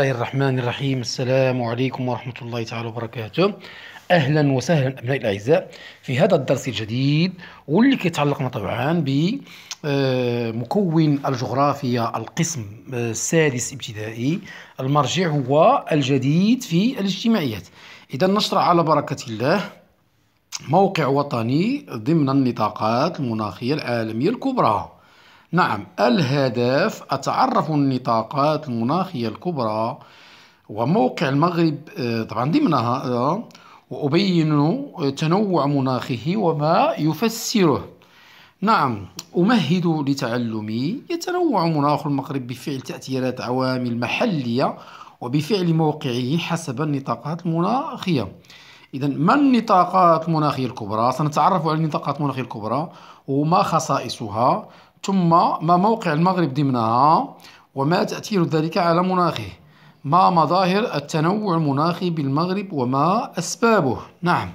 الله الرحمن الرحيم السلام عليكم ورحمة الله تعالى وبركاته أهلا وسهلا أبنائي الأعزاء في هذا الدرس الجديد واللي كيتعلق طبعا ب آه، مكون الجغرافيا القسم آه، السادس ابتدائي المرجع هو الجديد في الاجتماعيات إذا نشرع على بركة الله موقع وطني ضمن النطاقات المناخية العالمية الكبرى نعم الهدف أتعرف النطاقات المناخية الكبرى وموقع المغرب آه، طبعا ضمنها هذا آه، وأبين تنوع مناخه وما يفسره نعم أمهد لتعلمي يتنوع مناخ المغرب بفعل تأثيرات عوامل محلية وبفعل موقعه حسب النطاقات المناخية إذا ما النطاقات المناخية الكبرى؟ سنتعرف على النطاقات المناخية الكبرى وما خصائصها ثم ما موقع المغرب ضمنها وما تأثير ذلك على مناخه ما مظاهر التنوع المناخي بالمغرب وما أسبابه نعم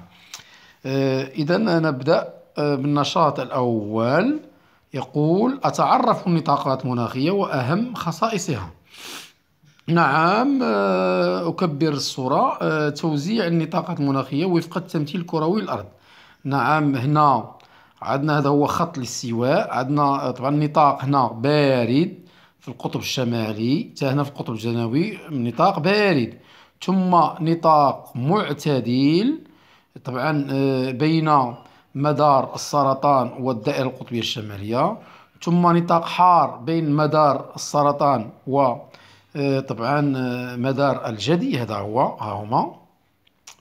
آه، إذا نبدأ آه، بالنشاط الأول يقول أتعرف النطاقات المناخية وأهم خصائصها نعم آه، أكبر الصورة توزيع النطاقات المناخية وفق التمثيل الكروي الأرض نعم هنا عندنا هذا هو خط الاستواء عندنا طبعا النطاق هنا بارد في القطب الشمالي حتى هنا في القطب الجنوبي نطاق بارد ثم نطاق معتدل طبعا آه، بين مدار السرطان والدائرة القطبية الشمالية ثم نطاق حار بين مدار السرطان و آه، طبعا آه، مدار الجدي هذا هو ها هما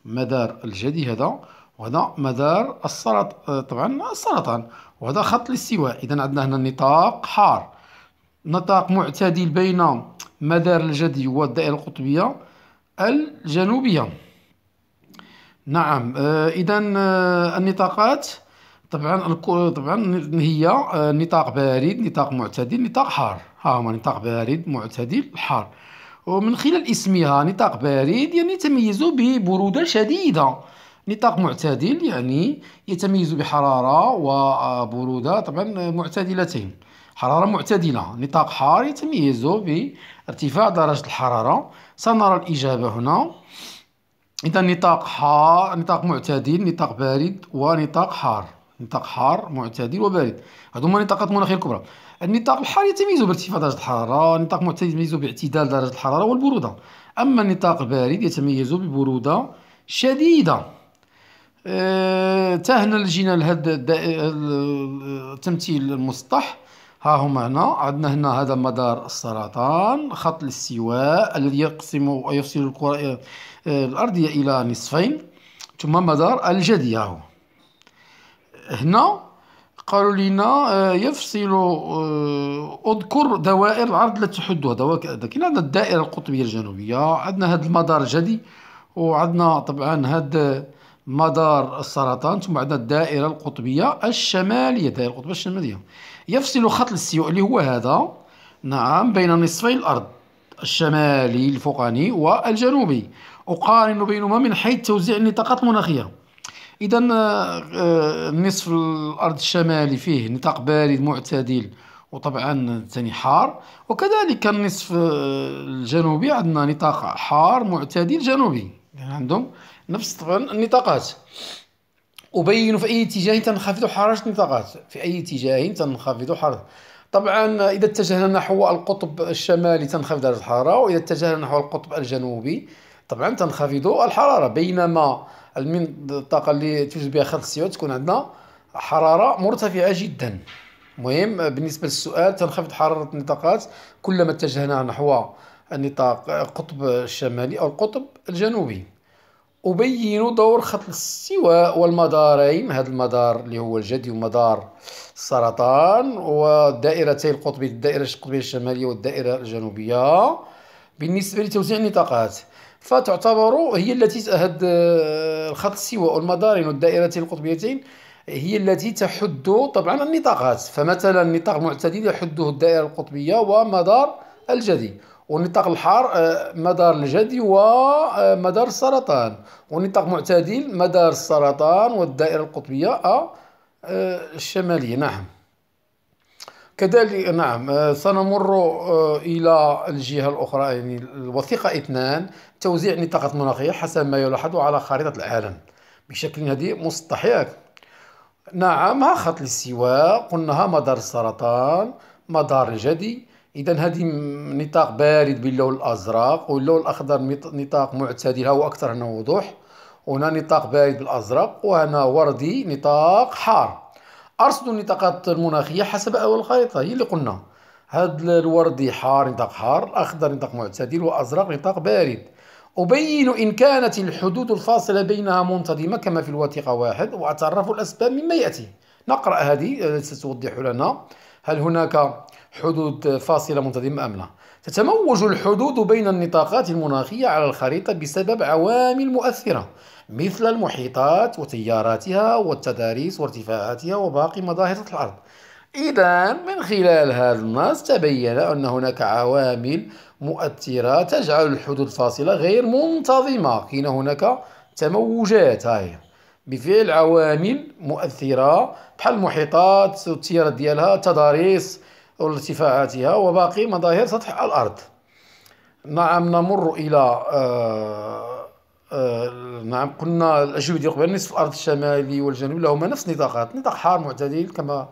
مدار الجدي هذا وهذا مدار السرطان طبعا السرطان وهذا خط الاستواء اذا عندنا هنا نطاق حار نطاق معتدل بين مدار الجدي والدائره القطبيه الجنوبيه نعم آه، اذا آه، النطاقات طبعا طبعا هي آه، نطاق بارد نطاق معتدل نطاق حار ها هما نطاق بارد معتدل حار ومن خلال اسمها نطاق بارد يعني تميز ببروده شديده نطاق معتدل يعني يتميز بحرارة وبرودة طبعا معتدلتين حرارة معتدلة نطاق حار يتميز بارتفاع درجة الحرارة سنرى الإجابة هنا إذا نطاق حار نطاق معتدل نطاق بارد ونطاق حار نطاق حار معتدل وبارد هادو هما نطاقات المناخ الكبرى النطاق الحار يتميز بارتفاع درجة الحرارة النطاق المعتدل يتميز باعتدال درجة الحرارة والبرودة أما النطاق البارد يتميز ببرودة شديدة حتى أه، هنا لجينا لهاد التمثيل المسطح ها هما هنا عندنا هنا هذا مدار السرطان خط الاستواء الذي يقسم ويفصل الكرة أه، الأرضية إلى نصفين ثم مدار الجدي هو هنا قالوا لنا أه، يفصل اذكر دوائر العرض التي تحدها دوائر كاين عندنا الدائره القطبيه الجنوبيه عندنا هذا المدار الجدي وعندنا طبعا هذا مدار السرطان ثم عندنا الدائرة القطبية الشمالية الدائرة القطبية الشمالية يفصل خط الاستواء اللي هو هذا نعم بين نصفي الأرض الشمالي الفوقاني والجنوبي أقارن بينهما من حيث توزيع النطاقات المناخية إذا آه، آه، نصف الأرض الشمالي فيه نطاق بارد معتدل وطبعا ثاني حار وكذلك النصف آه، الجنوبي عندنا نطاق حار معتدل جنوبي يعني عندهم نفس طبعا النطاقات أبين في أي اتجاه تنخفض حرارة النطاقات في أي اتجاه تنخفض حرارة طبعا إذا اتجهنا نحو القطب الشمالي تنخفض درجة الحرارة وإذا اتجهنا نحو القطب الجنوبي طبعا تنخفض الحرارة بينما المنطقة اللي توجد بها خط السيوة تكون عندنا حرارة مرتفعة جدا مهم بالنسبة للسؤال تنخفض حرارة النطاقات كلما اتجهنا نحو النطاق القطب الشمالي أو القطب الجنوبي أبين دور خط السواء والمدارين هذا المدار اللي هو الجدي ومدار السرطان والدائرتي القطبية الدائرة القطبية الشمالية والدائرة الجنوبية بالنسبة لتوزيع النطاقات فتعتبر هي التي هاد آه، الخط السواء والمدارين والدائرتين القطبيتين هي التي تحد طبعا النطاقات فمثلا النطاق معتدل يحده الدائرة القطبية ومدار الجدي والنطاق الحار آه، مدار الجدي ومدار آه، السرطان والنطاق معتدل مدار السرطان والدائرة القطبية آه، الشمالية نعم كذلك نعم سنمر إلى الجهة الأخرى يعني الوثيقة اثنان توزيع نطاقات المناخية حسب ما يلاحظ على خريطة العالم بشكل هذه مستحيل نعم ها خط الاستواء قلناها مدار السرطان مدار الجدي اذا هذه نطاق بارد باللون الازرق واللون الاخضر نطاق معتدل هو اكثر هنا وضوح وهنا نطاق بارد بالازرق وهنا وردي نطاق حار ارصدوا النطاقات المناخيه حسب اول الخريطه هي اللي قلنا هذا الوردي حار نطاق حار الاخضر نطاق معتدل وازرق نطاق بارد أبين إن كانت الحدود الفاصلة بينها منتظمة كما في الوثيقة واحد وأتعرف الأسباب مما يأتي نقرأ هذه آه، ستوضح لنا هل هناك حدود فاصلة منتظمة أم لا تتموج الحدود بين النطاقات المناخية على الخريطة بسبب عوامل مؤثرة مثل المحيطات وتياراتها والتداريس وارتفاعاتها وباقي مظاهر الأرض إذا من خلال هذا النص تبين أن هناك عوامل مؤثرة تجعل الحدود الفاصلة غير منتظمة كاين هناك تموجات هاي بفعل عوامل مؤثرة بحال المحيطات والتيار ديالها التضاريس وارتفاعاتها وباقي مظاهر سطح الأرض نعم نمر إلى آآ آه، آآ آه، نعم قلنا الأجوبة قبل نصف الأرض الشمالي والجنوبي لهما نفس النطاقات نطاق حار معتدل كما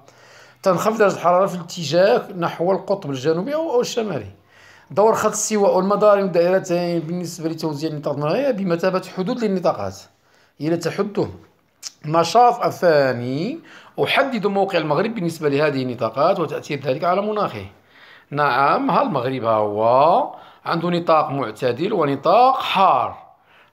تنخفض درجة الحرارة في الاتجاه نحو القطب الجنوبي أو الشمالي دور خط السواء والمدار والدائرتين بالنسبة لتوزيع النطاق المناخي بمثابة حدود للنطاقات يتحدث نشاط الثاني أحدد موقع المغرب بالنسبة لهذه النطاقات وتأثير ذلك على مناخه نعم هل المغرب هو عنده نطاق معتدل ونطاق حار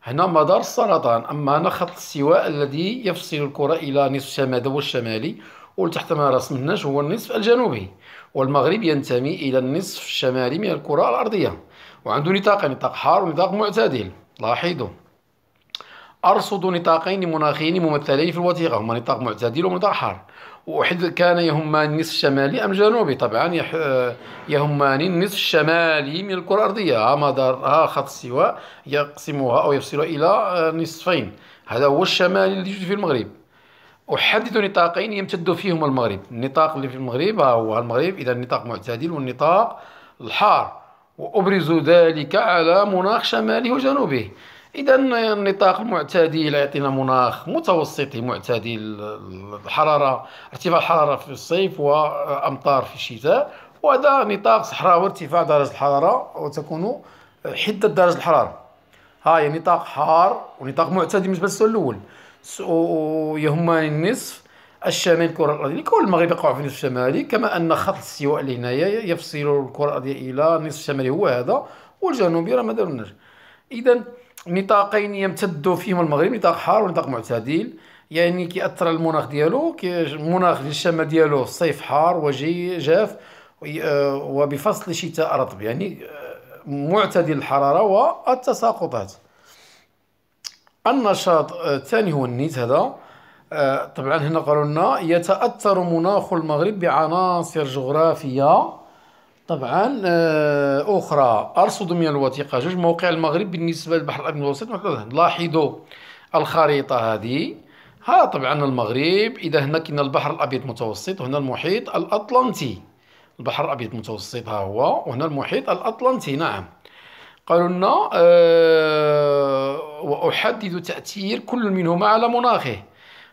هنا مدار السرطان أما هنا خط السواء الذي يفصل الكرة إلى نصف الشمال والشمالي والتحت ما رسمناش هو النصف الجنوبي والمغرب ينتمي إلى النصف الشمالي من الكرة الأرضية وعنده نطاق نطاق حار ونطاق معتدل لاحظوا أرصد نطاقين مناخين ممثلين في الوثيقة هما نطاق معتدل ونطاق حار وحد كان يهمان النصف الشمالي أم جنوبي طبعا آه، يهمان النصف الشمالي من الكرة الأرضية ها مدار ها خط السواء يقسمها أو يفصلها إلى آه، نصفين هذا هو الشمالي الذي يوجد في المغرب أحدد نطاقين يمتد فيهما المغرب النطاق اللي في المغرب ها هو المغرب إذا النطاق معتدل والنطاق الحار وأبرز ذلك على مناخ شماله وجنوبه اذا النطاق المعتدل يعطينا مناخ متوسطي معتدل الحراره ارتفاع الحراره في الصيف وامطار في الشتاء وهذا نطاق صحراوي ارتفاع درجه الحراره وتكون حده درجه الحراره ها هي نطاق حار ونطاق معتدل بالنسبه للسؤال الاول ويهمني النصف الشمال الكره الارضيه كل المغرب يقع في النصف الشمالي كما ان خط السواء اللي هنايا يفصل الكره الارضيه الى النصف الشمالي هو هذا والجنوبي راه ما دارناش اذا نطاقين يمتد فيهم المغرب نطاق حار ونطاق معتدل يعني كيأثر المناخ ديالو المناخ الشمال ديالو الصيف حار وجاف جاف آه، وبفصل الشتاء رطب يعني آه، معتدل الحرارة والتساقطات النشاط آه، الثاني هو النيت هذا طبعا هنا قالوا لنا يتأثر مناخ المغرب بعناصر جغرافية طبعا آه، اخرى ارصد من الوثيقه جوج موقع المغرب بالنسبه للبحر الابيض المتوسط لاحظوا الخريطه هذه ها طبعا المغرب اذا هنا كنا البحر الابيض المتوسط وهنا المحيط الاطلنطي البحر الابيض المتوسط ها هو وهنا المحيط الاطلنطي نعم قالوا لنا أه واحدد تاثير كل منهما على مناخه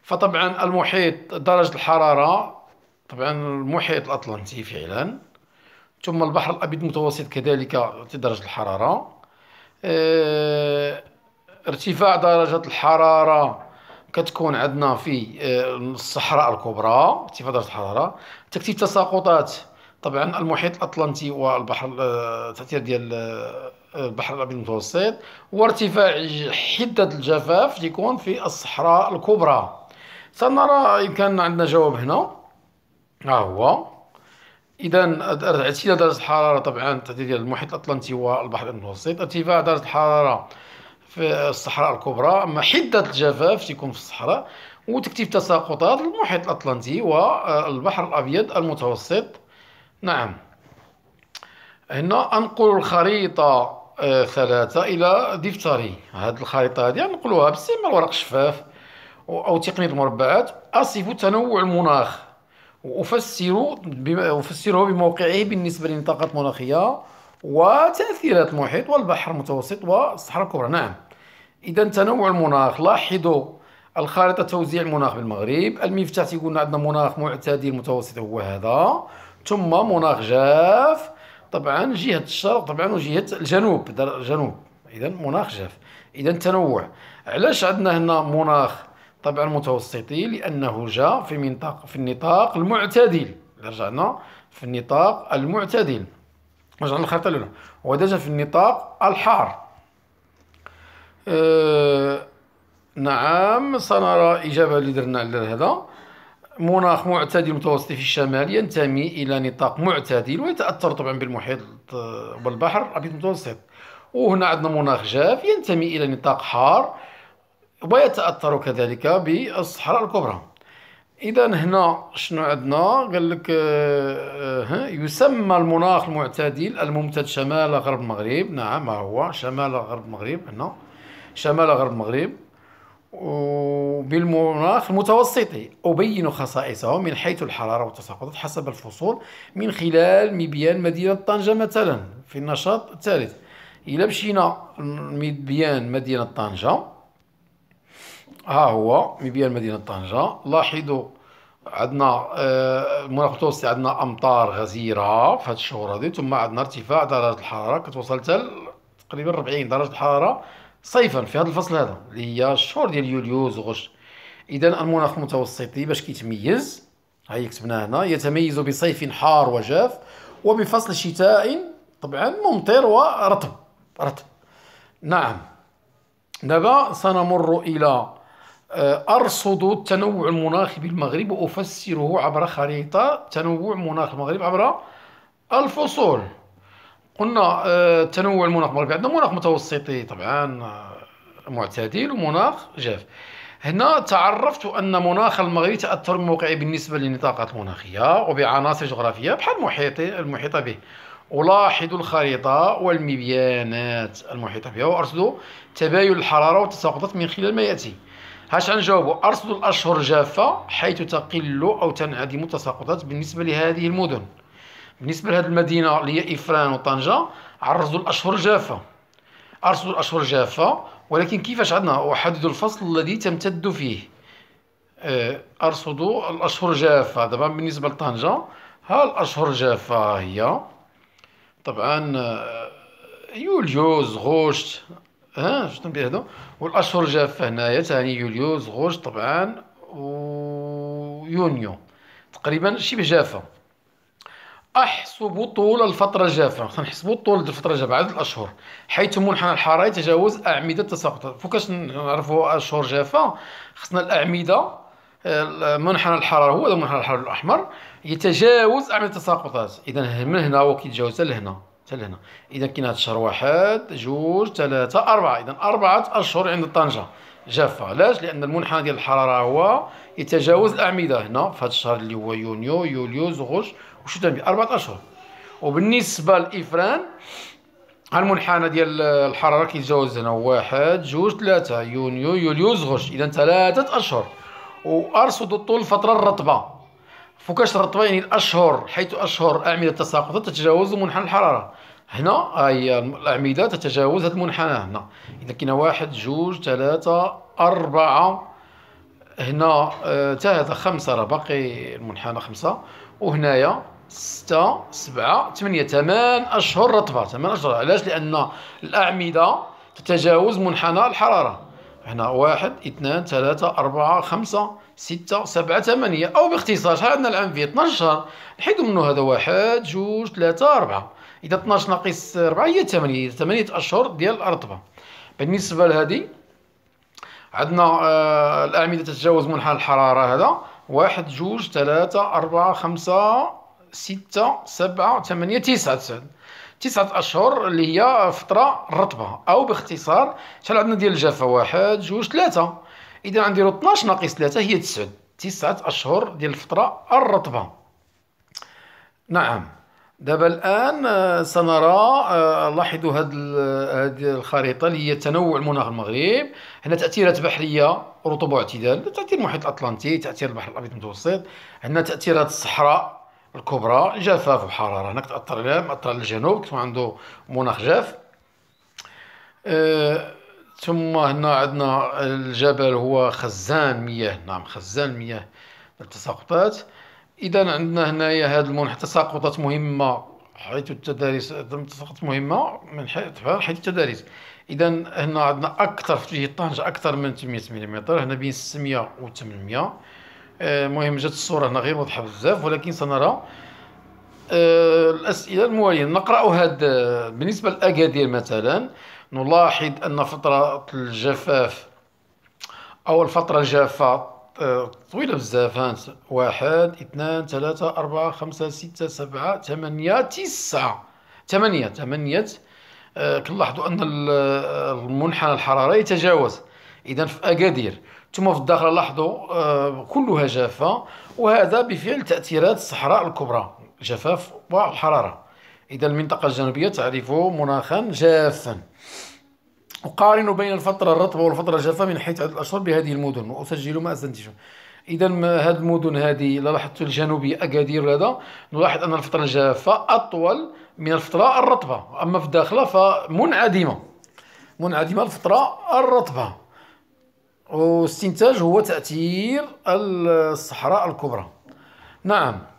فطبعا المحيط درجه الحراره طبعا المحيط الاطلنطي فعلا ثم البحر الابيض المتوسط كذلك في درجه الحراره آه، ارتفاع درجه الحراره كتكون عندنا في آه، الصحراء الكبرى ارتفاع درجه الحراره تكتيف تساقطات طبعا المحيط الاطلنطي والبحر التاثير آه، ديال البحر الابيض المتوسط وارتفاع حده الجفاف يكون في الصحراء الكبرى سنرى ان كان عندنا جواب هنا ها هو اذا ارتفاع درجه الحراره طبعا تحديد المحيط الاطلنطي والبحر المتوسط ارتفاع درجه الحراره في الصحراء الكبرى اما حده الجفاف تيكون في الصحراء وتكتيف تساقطات المحيط الاطلنطي والبحر الابيض المتوسط نعم هنا انقل الخريطه آه، ثلاثة إلى دفتري هاد الخريطة هادي انقلوها بسيم الورق الشفاف أو تقنية المربعات أصف تنوع المناخ أفسر أفسره بموقعه بالنسبة لنطاقات المناخية وتأثيرات المحيط والبحر المتوسط والصحراء الكبرى نعم إذا تنوع المناخ لاحظوا الخارطة توزيع المناخ بالمغرب المفتاح تيقول عندنا مناخ معتدل متوسط هو هذا ثم مناخ جاف طبعا جهة الشرق طبعا وجهة الجنوب الجنوب إذا مناخ جاف إذا تنوع علاش عندنا هنا مناخ طبعا متوسطي لانه جاء في منطق في النطاق المعتدل رجعنا في النطاق المعتدل رجعنا للخريطه الاولى وهذا جاء في النطاق الحار أه نعم سنرى اجابه اللي درنا على هذا مناخ معتدل متوسطي في الشمال ينتمي الى نطاق معتدل ويتاثر طبعا بالمحيط آه، والبحر الابيض المتوسط وهنا عندنا مناخ جاف ينتمي الى نطاق حار ويتأثر كذلك بالصحراء الكبرى إذا هنا شنو عندنا قال لك آه، ها يسمى المناخ المعتدل الممتد شمال غرب المغرب نعم هو شمال غرب المغرب هنا شمال غرب المغرب وبالمناخ المتوسطي أبين خصائصه من حيث الحرارة والتساقطات حسب الفصول من خلال مبيان مدينة طنجة مثلا في النشاط الثالث إلا مشينا مبيان مدينة طنجة ها هو مبيان مدينة طنجة لاحظوا عندنا المناخ آه، المتوسطي عندنا امطار غزيره في هاد الشهور هادي ثم عندنا ارتفاع درجه الحراره كتوصل حتى تقريبا 40 درجه الحراره صيفا في هذا الفصل هذا اللي هي الشهور ديال يوليوز وغشت اذا المناخ المتوسطي باش كيتميز هاي كتبناه هنا يتميز بصيف حار وجاف وبفصل شتاء طبعا ممطر ورطب رطب نعم دابا سنمر الى أه، أرصد التنوع المناخي بالمغرب وأفسره عبر خريطة تنوع مناخ المغرب عبر الفصول قلنا أه، تنوع المناخ المغرب عندنا مناخ متوسطي طبعا أه، معتدل ومناخ جاف هنا تعرفت أن مناخ المغرب تأثر موقعي بالنسبة للنطاقات المناخية وبعناصر جغرافية بحال المحيط المحيطة به ألاحظ الخريطة والمبيانات المحيطة بها وأرصد تباين الحرارة والتساقطات من خلال ما يأتي هاش غنجاوبو ارصد الاشهر جافه حيث تقل او تنعدم التساقطات بالنسبه لهذه المدن بالنسبه لهذه المدينه اللي هي افران وطنجه عرضوا الاشهر جافه ارصد الاشهر جافه ولكن كيفاش عندنا احدد الفصل الذي تمتد فيه آه، أرصدو الاشهر جافه دابا بالنسبه لطنجه ها الاشهر جافه هي طبعا آه، يوليو زغوشت ها شنو هادو والاشهر الجافه هنايا ثاني يوليو زغوج طبعا ويونيو تقريبا شبه جافه احسب طول الفتره الجافه خصنا نحسبوا طول الفتره الجافه عدد الاشهر حيث منحنى الحراره يتجاوز اعمده التساقط فوكاش نعرفوا اشهر جافه خصنا الاعمده منحنى الحراره هو منحنى الحراره الاحمر يتجاوز اعمده التساقطات اذا من هنا وكيتجاوز لهنا لهنا اذا كاين هذا الشهر واحد جوج ثلاثه اربعه اذا اربعه اشهر عند طنجه جافه علاش لان المنحنى ديال الحراره هو يتجاوز الاعمده هنا في هذا الشهر اللي هو يونيو يوليو وشو تنبي اربعه اشهر وبالنسبه لإفران المنحنى ديال الحراره كيتجاوز هنا واحد جوج ثلاثه يونيو يوليو زغوج اذا ثلاثه اشهر وارصد طول الفتره الرطبه فوكاش الرطبه يعني الاشهر حيث اشهر اعمده التساقط تتجاوز منحنى الحراره هنا هي الأعمدة تتجاوز هذا المنحنى هنا إذا كاين واحد جوج ثلاثة أربعة هنا حتى آه، هذا خمسة راه باقي المنحنى خمسة وهنايا ستة سبعة ثمانية ثمان أشهر رطبة ثمان أشهر علاش لأن الأعمدة تتجاوز منحنى الحرارة هنا واحد اثنان ثلاثة أربعة خمسة ستة سبعة ثمانية أو باختصار شحال عندنا العام فيه 12 شهر نحيدو منو هذا واحد جوج ثلاثة أربعة اذا 12 ناقص 4 هي 8 8 اشهر ديال الرطبه بالنسبه لهذه عندنا آه الاعمده تتجاوز منحنى الحراره هذا واحد جوج ثلاثة أربعة خمسة ستة سبعة ثمانية تسعة تسعة أشهر اللي هي فترة الرطبة أو باختصار شحال عندنا ديال الجافة واحد جوج ثلاثة إذا غنديرو 12 ناقص ثلاثة هي تسعة تسعة أشهر ديال الفترة الرطبة نعم دابا الان آه، سنرى آه، لاحظوا هذه آه، الخريطه اللي هي تنوع مناخ المغرب هنا تاثيرات بحريه رطوبه واعتدال تاثير المحيط الاطلنطي تاثير البحر الابيض المتوسط هنا تاثيرات الصحراء الكبرى جفاف وحراره هناك تاثر مأثر على الجنوب كتكون عنده مناخ جاف ثم هنا عندنا الجبل هو خزان مياه نعم خزان مياه للتساقطات اذا عندنا هنايا هذا المنح تساقطات مهمه حيث التدارس تساقطات مهمه من حيث التدارس اذا هنا عندنا اكثر في جهه طنجه اكثر من 800 ملم هنا بين 600 و 800 المهم جات الصوره هنا غير واضحه بزاف ولكن سنرى آه، الاسئله المواليه نقرا هذا بالنسبه لاكادير مثلا نلاحظ ان فتره الجفاف او الفتره الجافه طويلة بزاف هانت واحد اثنان ثلاثة أربعة خمسة ستة سبعة ثمانية تسعة ثمانية ثمانية آه كنلاحظوا أن آه، المنحنى الحراري يتجاوز إذا في أكادير ثم في الداخل لاحظوا آه كلها جافة وهذا بفعل تأثيرات الصحراء الكبرى الجفاف والحرارة إذا المنطقة الجنوبية تعرف مناخا جافا أقارن بين الفترة الرطبة والفترة الجافة من حيث عدد الأشهر بهذه المدن وأسجل ما أستنتجه إذا هذه المدن هذه لاحظت الجنوبي أكادير هذا نلاحظ أن الفترة الجافة أطول من الفترة الرطبة أما في الداخلة فمنعدمة منعدمة الفترة الرطبة واستنتاج هو تأثير الصحراء الكبرى نعم